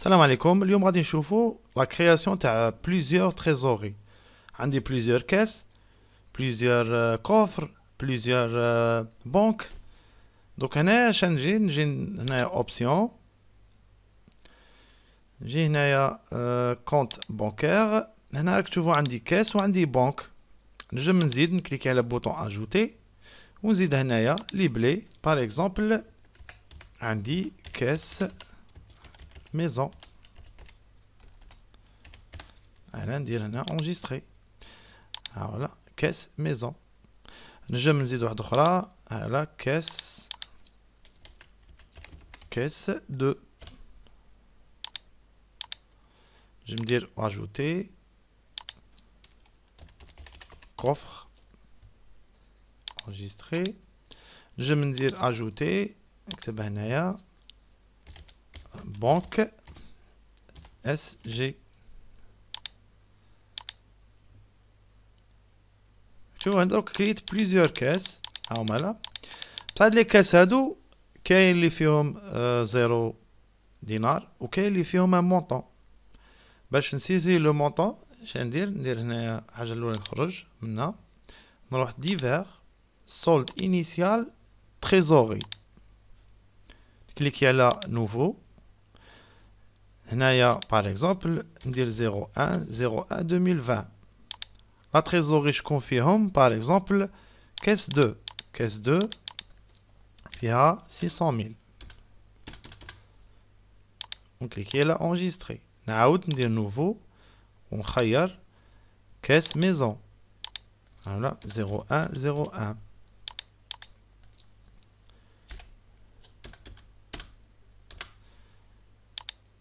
Salam alaikum, nous a dit la création de plusieurs trésoreries. J'ai plusieurs caisses, plusieurs euh, coffres, plusieurs euh, banques. Donc, j'ai une option. J'ai un euh, compte bancaire. On a une caisse ou un une banque. Je me dis, sur le bouton ajouter. On dit, un a par exemple, j'ai dit caisse maison. Alain dit enregistré. Alors ah, voilà, caisse, maison. Je me dis de la ah, caisse. Caisse 2. Je me dire ajouter. Coffre. Enregistré. Je me dire ajouter. C'est banque SG شوف هندروك كريت بليزيور كاس لا بصح لي كاس هادو كاين اللي فيهم زيرو دينار وكاين اللي فيهم ان مونطون باش نسيزي لو مونطون اش ندير ندير هنايا حاجه الاولى نخرج منها نروح ديفير سولد انيسيال تريزوري كليكي على نوفو N'aya par exemple, 01 01 0101 2020. La trésorerie, je confirme par exemple, caisse 2. Caisse 2, il y 600 000. On clique là, enregistrer regarde. de nouveau, on ailleurs caisse maison. 01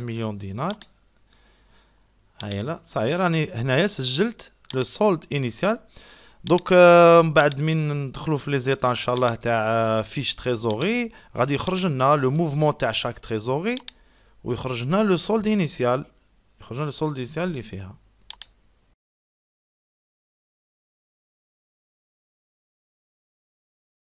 مليون دينار هاي لا صحيح راني هنايا سجلت لو سولد انيسيال دوك آه، من بعد من ندخلو في لي زيتا ان شاء الله تاع آه، فيش تريزوري غادي يخرج لنا لو موفمون تاع شاك تريزوري ويخرج لنا لو سولد انيسيال يخرج لنا لو سولد انيسيال اللي فيها